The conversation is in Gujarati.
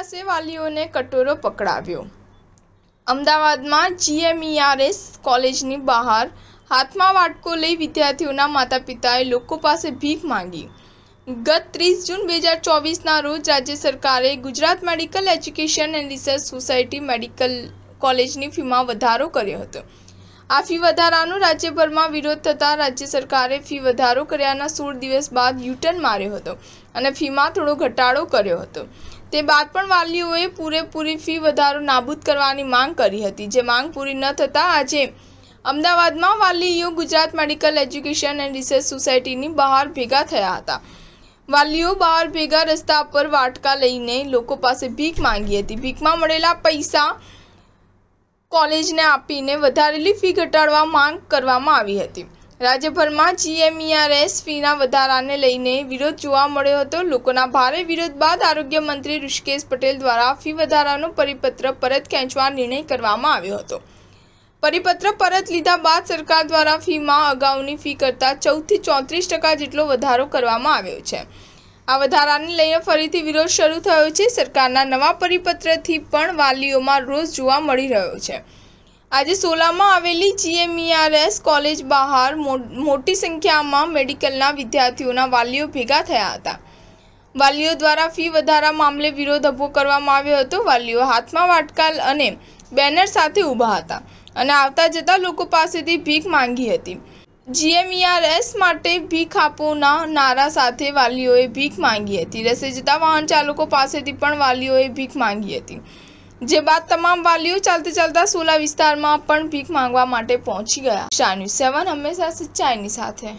કૈલાસે વાલીઓને કટોરો પકડાવ્યો અમદાવાદમાં જીએમઈઆરએસ કોલેજની બહાર હાથમાં વાટકો લઈ વિદ્યાર્થીઓના માતા પિતાએ લોકો પાસે ભીખ માંગી ગત ત્રીસ જૂન બે હજાર ચોવીસના રોજ રાજ્ય સરકારે Gujarat medical education and research society medical કોલેજની ફીમાં વધારો કર્યો હતો આ ફી વધારાનો રાજ્યભરમાં વિરોધ થતાં રાજ્ય સરકારે ફી વધારો કર્યાના સોળ દિવસ બાદ યુટર્ન માર્યો હતો અને ફીમાં થોડો ઘટાડો કર્યો હતો તે બાદ પણ વાલીઓએ પૂરેપૂરી ફી વધારો નાબૂદ કરવાની માંગ કરી હતી જે માંગ પૂરી ન થતાં આજે અમદાવાદમાં વાલીઓ Gujarat medical education and research સોસાયટીની બહાર ભેગા થયા હતા વાલીઓ બહાર ભેગા રસ્તા પર વાટકા લઈને લોકો પાસે ભીખ માંગી હતી ભીખમાં મળેલા પૈસા કોલેજને આપીને વધારેલી ફી ઘટાડવા માંગ કરવામાં આવી હતી રાજ્યભરમાં જીએમઈઆરએસ e વધારાને લઈને વિરોધ જોવા મળ્યો હતો લોકોના ભારે વિરોધ બાદ આરોગ્ય મંત્રી ઋષિકેશ પટેલ દ્વારા ફી વધારાનો પરિપત્ર પરત ખેંચવા નિર્ણય કરવામાં આવ્યો હતો પરિપત્ર પરત લીધા બાદ સરકાર દ્વારા ફીમાં અગાઉની ફી કરતાં ચૌદથી ચોત્રીસ ટકા જેટલો વધારો કરવામાં આવ્યો છે આ વધારાને લઈને ફરીથી વિરોધ શરૂ થયો છે સરકારના નવા પરિપત્રથી પણ વાલીઓમાં રોષ જોવા મળી રહ્યો છે આજે સોલામાં આવેલી જીએમઈઆરએસ કોલેજ બહાર મોટી સંખ્યામાં મેડિકલના વિદ્યાર્થીઓના વાલીઓ ભેગા થયા હતા વાલીઓ દ્વારા ફી વધારા મામલે વિરોધ ઉભો કરવામાં આવ્યો હતો વાલીઓ હાથમાં વાટકાલ અને બેનર સાથે ઊભા હતા અને આવતા જતા લોકો પાસેથી ભીખ માંગી હતી જીએમઈઆરએસ માટે ભીખ આપોના નારા સાથે વાલીઓએ ભીખ માંગી હતી રસ્તે જતા વાહન ચાલકો પાસેથી પણ વાલીઓએ ભીખ માંગી હતી જે બાદ તમામ વાલીઓ ચાલતા ચાલતા સોલા વિસ્તારમાં પણ ભીખ માંગવા માટે પહોંચી ગયા શાન્યુ સેવન હંમેશા સચ્ચાઈની સાથે